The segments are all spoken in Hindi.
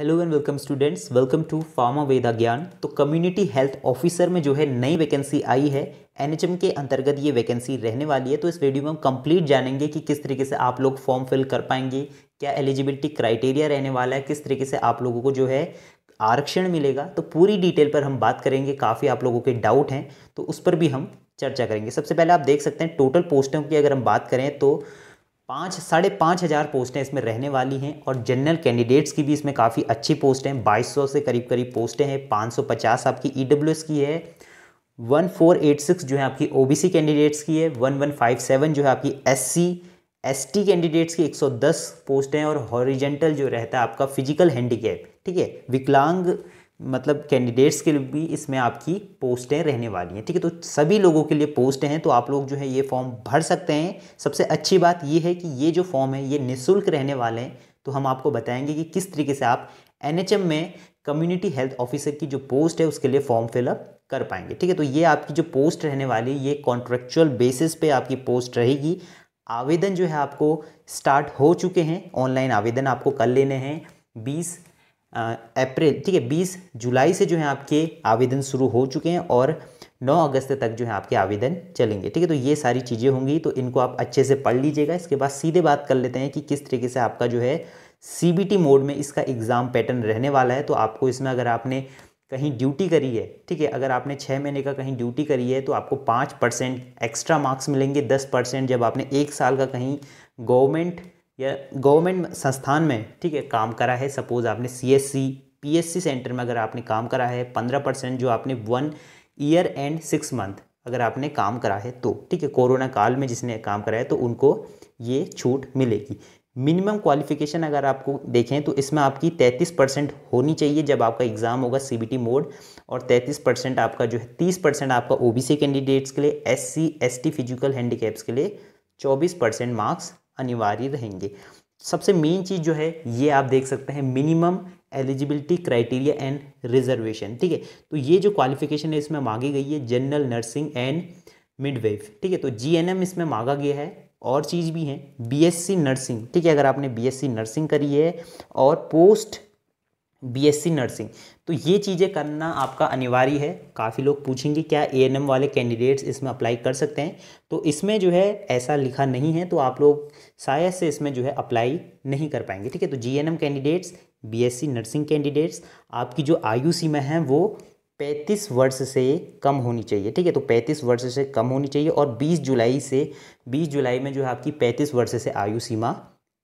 hello and welcome students welcome to pharma Veda Gyan तो कम्युनिटी हेल्थ ऑफिसर में जो है नई वैकेंसी आई है एनएचएम के अंतर्गत ये वैकेंसी रहने वाली है तो इस वीडियो में हम कंप्लीट जानेंगे कि किस तरीके से आप लोग फॉर्म फिल कर पाएंगे क्या एलिजिबिलिटी क्राइटेरिया रहने वाला है किस तरीके से आप लोगों को जो है आरक्षण मिलेगा तो पूरी डिटेल पर हम बात करेंगे काफ़ी आप लोगों के डाउट हैं तो उस पर भी हम चर्चा करेंगे सबसे पहले आप देख सकते हैं टोटल पोस्टों की अगर हम बात करें तो पाँच साढ़े पाँच हज़ार पोस्टें इसमें रहने वाली हैं और जनरल कैंडिडेट्स की भी इसमें काफ़ी अच्छी पोस्ट हैं बाईस सौ से करीब करीब पोस्टें हैं पाँच सौ पचास आपकी ई डब्ल्यू एस की है वन फोर एट सिक्स जो है आपकी ओ बी सी कैंडिडेट्स की है वन वन फाइव सेवन जो है आपकी S C S T candidates की एक सौ दस पोस्टें और हॉरिजेंटल जो रहता है आपका फिजिकल हैंडीकैप ठीक है विकलांग मतलब कैंडिडेट्स के लिए भी इसमें आपकी पोस्टें रहने वाली हैं ठीक है तो सभी लोगों के लिए पोस्ट हैं तो आप लोग जो है ये फॉर्म भर सकते हैं सबसे अच्छी बात ये है कि ये जो फॉर्म है ये निःशुल्क रहने वाले हैं तो हम आपको बताएंगे कि किस तरीके से आप एन में कम्युनिटी हेल्थ ऑफिसर की जो पोस्ट है उसके लिए फॉर्म फिलअप कर पाएंगे ठीक है तो ये आपकी जो पोस्ट रहने वाली ये कॉन्ट्रेक्चुअल बेसिस पे आपकी पोस्ट रहेगी आवेदन जो है आपको स्टार्ट हो चुके हैं ऑनलाइन आवेदन आपको कर लेने हैं बीस अप्रैल ठीक है बीस जुलाई से जो है आपके आवेदन शुरू हो चुके हैं और 9 अगस्त तक जो है आपके आवेदन चलेंगे ठीक है तो ये सारी चीज़ें होंगी तो इनको आप अच्छे से पढ़ लीजिएगा इसके बाद सीधे बात कर लेते हैं कि किस तरीके से आपका जो है सी मोड में इसका एग्ज़ाम पैटर्न रहने वाला है तो आपको इसमें अगर आपने कहीं ड्यूटी करी है ठीक है अगर आपने छः महीने का कहीं ड्यूटी करी है तो आपको पाँच परसेंट एक्स्ट्रा मार्क्स मिलेंगे दस परसेंट जब आपने एक साल का कहीं गवर्नमेंट या गवर्नमेंट संस्थान में ठीक है काम करा है सपोज़ आपने C S C P S C centre में अगर आपने काम करा है पंद्रह परसेंट जो आपने one year and six month अगर आपने काम करा है तो ठीक है कोरोना काल में जिसने काम करा है तो उनको ये छूट मिलेगी मिनिमम क्वालिफिकेशन अगर आपको देखें तो इसमें आपकी 33 परसेंट होनी चाहिए जब आपका एग्ज़ाम होगा सीबीटी मोड और 33 परसेंट आपका जो है 30 परसेंट आपका ओबीसी कैंडिडेट्स के लिए एससी एसटी फिजिकल हैंडीकैप्स के लिए 24 परसेंट मार्क्स अनिवार्य रहेंगे सबसे मेन चीज़ जो है ये आप देख सकते हैं minimum eligibility criteria and reservation ठीक है तो ये जो क्वालिफिकेशन है इसमें मांगी गई है जनरल नर्सिंग एंड मिडवेफ ठीक है तो जीएनएम इसमें मांगा गया है और चीज़ भी है बीएससी नर्सिंग ठीक है अगर आपने बीएससी नर्सिंग करी है और पोस्ट बीएससी नर्सिंग तो ये चीज़ें करना आपका अनिवार्य है काफ़ी लोग पूछेंगे क्या ए वाले कैंडिडेट्स इसमें अप्लाई कर सकते हैं तो इसमें जो है ऐसा लिखा नहीं है तो आप लोग शायद से इसमें जो है अप्लाई नहीं कर पाएंगे ठीक है तो जी कैंडिडेट्स बीएससी नर्सिंग कैंडिडेट्स आपकी जो आयु सीमा है वो पैंतीस वर्ष से कम होनी चाहिए ठीक है तो पैंतीस वर्ष से कम होनी चाहिए और बीस जुलाई से बीस जुलाई में जो है आपकी पैंतीस वर्ष से आयु सीमा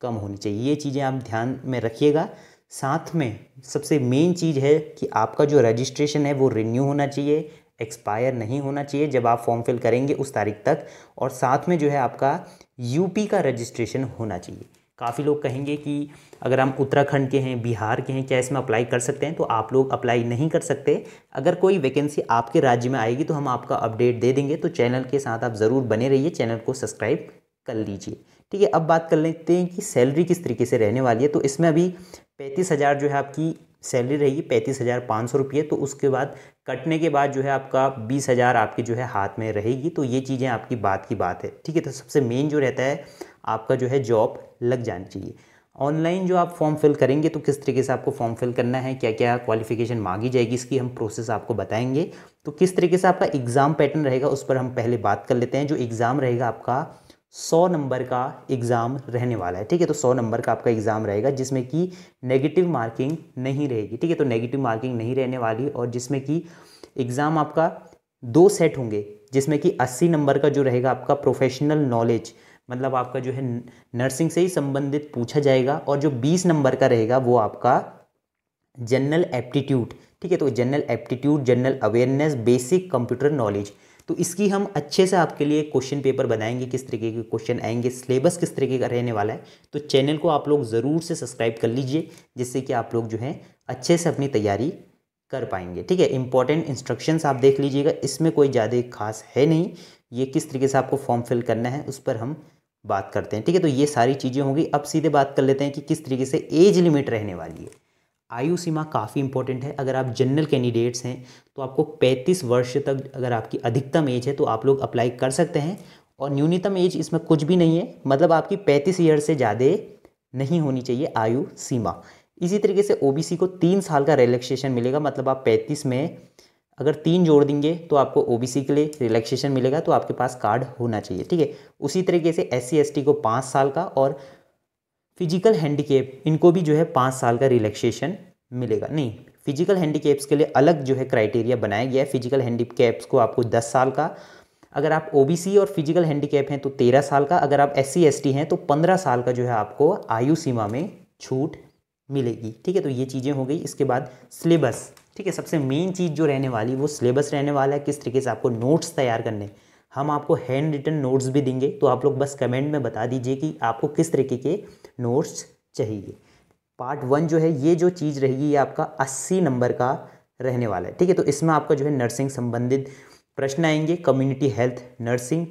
कम होनी चाहिए ये चीज़ें आप ध्यान में रखिएगा साथ में सबसे मेन चीज़ है कि आपका जो रजिस्ट्रेशन है वो रिन्यू होना चाहिए एक्सपायर नहीं होना चाहिए जब आप फॉर्म फिल करेंगे उस तारीख तक और साथ में जो है आपका यूपी का रजिस्ट्रेशन होना चाहिए काफ़ी लोग कहेंगे कि अगर हम उत्तराखंड के हैं बिहार के हैं क्या इसमें अप्लाई कर सकते हैं तो आप लोग अप्लाई नहीं कर सकते अगर कोई वैकेंसी आपके राज्य में आएगी तो हम आपका अपडेट दे देंगे तो चैनल के साथ आप ज़रूर बने रहिए चैनल को सब्सक्राइब कर लीजिए ठीक है अब बात कर लेते हैं कि सैलरी किस तरीके से रहने वाली है तो इसमें अभी पैंतीस हज़ार जो है आपकी सैलरी रहेगी पैंतीस हज़ार पाँच सौ रुपये तो उसके बाद कटने के बाद जो है आपका बीस हज़ार आपके जो है हाथ में रहेगी तो ये चीज़ें आपकी बात की बात है ठीक है तो सबसे मेन जो रहता है आपका जो है जॉब लग जानी चाहिए ऑनलाइन जो आप फॉर्म फिल करेंगे तो किस तरीके से आपको फॉर्म फिल करना है क्या क्या क्वालिफिकेशन मांगी जाएगी इसकी हम प्रोसेस आपको बताएंगे तो किस तरीके से आपका एग्ज़ाम पैटर्न रहेगा उस पर हम पहले बात कर लेते हैं जो एग्ज़ाम रहेगा आपका सौ नंबर का एग्ज़ाम रहने वाला है ठीक है तो सौ नंबर का आपका एग्ज़ाम रहेगा जिसमें कि नेगेटिव मार्किंग नहीं रहेगी ठीक है तो नेगेटिव मार्किंग नहीं रहने वाली और जिसमें कि एग्ज़ाम आपका दो सेट होंगे जिसमें कि अस्सी नंबर का जो रहेगा आपका प्रोफेशनल नॉलेज मतलब आपका जो है नर्सिंग से ही संबंधित पूछा जाएगा और जो बीस नंबर का रहेगा वो आपका जनरल एप्टीट्यूड ठीक है तो general aptitude general awareness basic computer knowledge तो इसकी हम अच्छे से आपके लिए क्वेश्चन पेपर बनाएंगे किस तरीके के क्वेश्चन आएंगे सिलेबस किस तरीके का रहने वाला है तो चैनल को आप लोग ज़रूर से सब्सक्राइब कर लीजिए जिससे कि आप लोग जो है अच्छे से अपनी तैयारी कर पाएंगे ठीक है इंपॉर्टेंट इंस्ट्रक्शंस आप देख लीजिएगा इसमें कोई ज़्यादा खास है नहीं ये किस तरीके से आपको फॉर्म फिल करना है उस पर हम बात करते हैं ठीक है तो ये सारी चीज़ें होंगी अब सीधे बात कर लेते हैं कि किस तरीके से एज लिमिट रहने वाली है आयु सीमा काफ़ी इंपॉर्टेंट है अगर आप जनरल कैंडिडेट्स हैं तो आपको 35 वर्ष तक अगर आपकी अधिकतम एज है तो आप लोग अप्लाई कर सकते हैं और न्यूनतम एज इसमें कुछ भी नहीं है मतलब आपकी 35 ईयर से ज़्यादा नहीं होनी चाहिए आयु सीमा इसी तरीके से ओबीसी को तीन साल का रिलैक्सेशन मिलेगा मतलब आप पैंतीस में अगर तीन जोड़ देंगे तो आपको ओ के लिए रिलैक्सेशन मिलेगा तो आपके पास कार्ड होना चाहिए ठीक है उसी तरीके से एस सी को पाँच साल का और फिजिकल हैंडीकेप इनको भी जो है पाँच साल का रिलैक्सेशन मिलेगा नहीं फिजिकल हैंडीकेप्स के लिए अलग जो है क्राइटेरिया बनाया गया है फिजिकल हैंडीकेप्स को आपको दस साल का अगर आप ओबीसी और फिजिकल हैंडीकेप हैं तो तेरह साल का अगर आप एस सी हैं तो पंद्रह साल का जो है आपको आयु सीमा में छूट मिलेगी ठीक है तो ये चीज़ें हो गई इसके बाद सिलेबस ठीक है सबसे मेन चीज़ जो रहने वाली वो सिलेबस रहने वाला है किस तरीके से आपको नोट्स तैयार करने हम आपको हैंड रिटन नोट्स भी देंगे तो आप लोग बस कमेंट में बता दीजिए कि आपको किस तरीके के नोट्स चाहिए पार्ट वन जो है ये जो चीज़ रहेगी ये आपका अस्सी नंबर का रहने वाला है ठीक है तो इसमें आपका जो है नर्सिंग संबंधित प्रश्न आएंगे community health nursing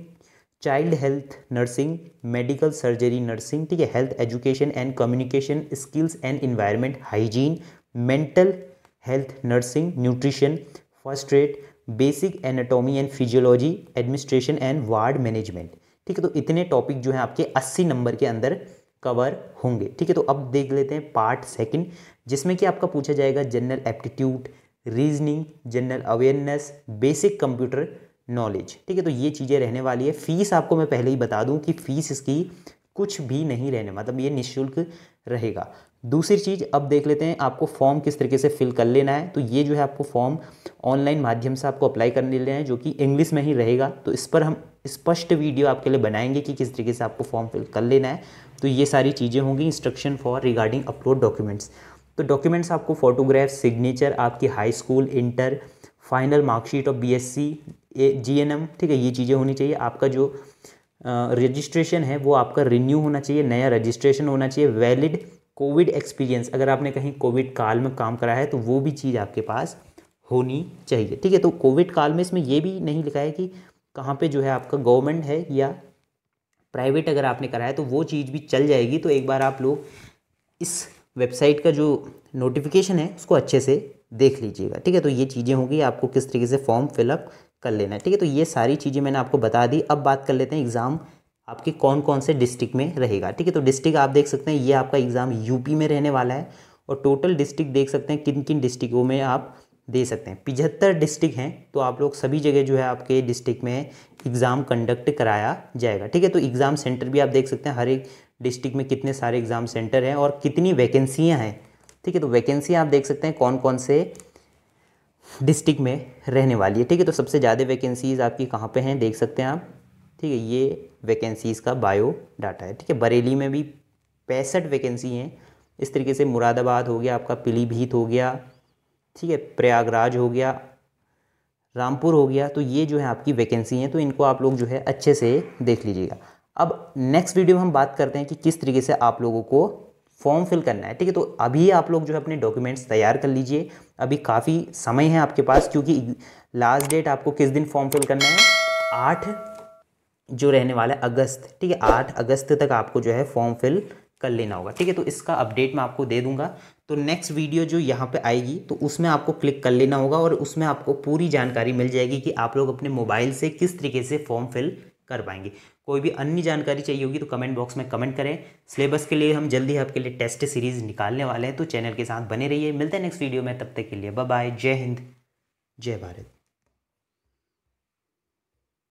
child health nursing medical surgery nursing ठीक है health education and communication skills and environment hygiene mental health nursing nutrition first aid basic anatomy and physiology administration and ward management ठीक है तो इतने टॉपिक जो हैं आपके 80 नंबर के अंदर कवर होंगे ठीक है तो अब देख लेते हैं पार्ट सेकंड जिसमें कि आपका पूछा जाएगा general aptitude reasoning general awareness basic computer knowledge ठीक है तो ये चीज़ें रहने वाली है फीस आपको मैं पहले ही बता दूं कि फीस इसकी कुछ भी नहीं रहने मतलब ये निःशुल्क रहेगा दूसरी चीज़ अब देख लेते हैं आपको फॉर्म किस तरीके से फिल कर लेना है तो ये जो है आपको फॉर्म ऑनलाइन माध्यम से आपको अप्लाई करने लेना है जो कि इंग्लिश में ही रहेगा तो इस पर हम स्पष्ट वीडियो आपके लिए बनाएंगे कि किस तरीके से आपको फॉर्म फिल कर लेना है तो ये सारी चीज़ें होंगी instruction for regarding upload documents तो डॉक्यूमेंट्स आपको फ़ोटोग्राफ सिग्नेचर आपकी high school inter final marksheet और B S C G N M ठीक है ये चीज़ें होनी चाहिए आपका जो रजिस्ट्रेशन है वो आपका रिन्यू होना चाहिए नया रजिस्ट्रेशन होना चाहिए वैलिड कोविड एक्सपीरियंस अगर आपने कहीं कोविड काल में काम करा है तो वो भी चीज़ आपके पास होनी चाहिए ठीक है तो कोविड काल में इसमें ये भी नहीं लिखा है कि कहाँ पे जो है आपका गवर्नमेंट है या प्राइवेट अगर आपने कराया तो वो चीज़ भी चल जाएगी तो एक बार आप लोग इस वेबसाइट का जो नोटिफिकेशन है उसको अच्छे से देख लीजिएगा ठीक है तो ये चीज़ें होंगी आपको किस तरीके से फॉर्म फिलअप कर लेना है ठीक है तो ये सारी चीज़ें मैंने आपको बता दी अब बात कर लेते हैं एग्ज़ाम आपके कौन कौन से डिस्ट्रिक्ट में रहेगा ठीक है तो डिस्ट्रिक्ट आप देख सकते हैं ये आपका एग्ज़ाम यूपी में रहने वाला है और टोटल डिस्ट्रिक्ट देख सकते हैं किन किन डिस्ट्रिक्टों में आप दे सकते हैं पिछहत्तर डिस्ट्रिक्ट हैं तो आप लोग सभी जगह जो है आपके डिस्ट्रिक्ट में एग्ज़ाम कंडक्ट कराया जाएगा ठीक है तो एग्ज़ाम सेंटर भी आप देख सकते हैं हर एक डिस्ट्रिक्ट में कितने सारे एग्ज़ाम सेंटर हैं और कितनी वैकेंसियाँ हैं ठीक है तो वैकेंसी आप देख सकते हैं कौन कौन से डिस्ट्रिक्ट में रहने वाली है ठीक है तो सबसे ज़्यादा वैकेंसीज़ आपकी कहाँ पे हैं देख सकते हैं आप ठीक है ये वैकेंसीज़ का बायो डाटा है ठीक है बरेली में भी पैंसठ वैकेंसी हैं इस तरीके से मुरादाबाद हो गया आपका पीलीभीत हो गया ठीक है प्रयागराज हो गया रामपुर हो गया तो ये जो है आपकी वैकेंसी हैं तो इनको आप लोग जो है अच्छे से देख लीजिएगा अब नेक्स्ट वीडियो में हम बात करते हैं कि किस तरीके से आप लोगों को फॉर्म फिल करना है ठीक है तो अभी आप लोग जो है अपने डॉक्यूमेंट्स तैयार कर लीजिए अभी काफ़ी समय है आपके पास क्योंकि लास्ट डेट आपको किस दिन फॉर्म फिल करना है आठ जो रहने वाला है अगस्त ठीक है आठ अगस्त तक आपको जो है फॉर्म फिल कर लेना होगा ठीक है तो इसका अपडेट मैं आपको दे दूंगा तो नेक्स्ट वीडियो जो यहाँ पे आएगी तो उसमें आपको क्लिक कर लेना होगा और उसमें आपको पूरी जानकारी मिल जाएगी कि आप लोग अपने मोबाइल से किस तरीके से फॉर्म फिल कर पाएंगे कोई भी अन्य जानकारी चाहिए होगी तो कमेंट बॉक्स में कमेंट करें सिलेबस के लिए हम जल्दी आपके लिए टेस्ट सीरीज़ निकालने वाले हैं तो चैनल के साथ बने रहिए मिलते हैं नेक्स्ट वीडियो में तब तक के लिए बाय जय हिंद जय भारत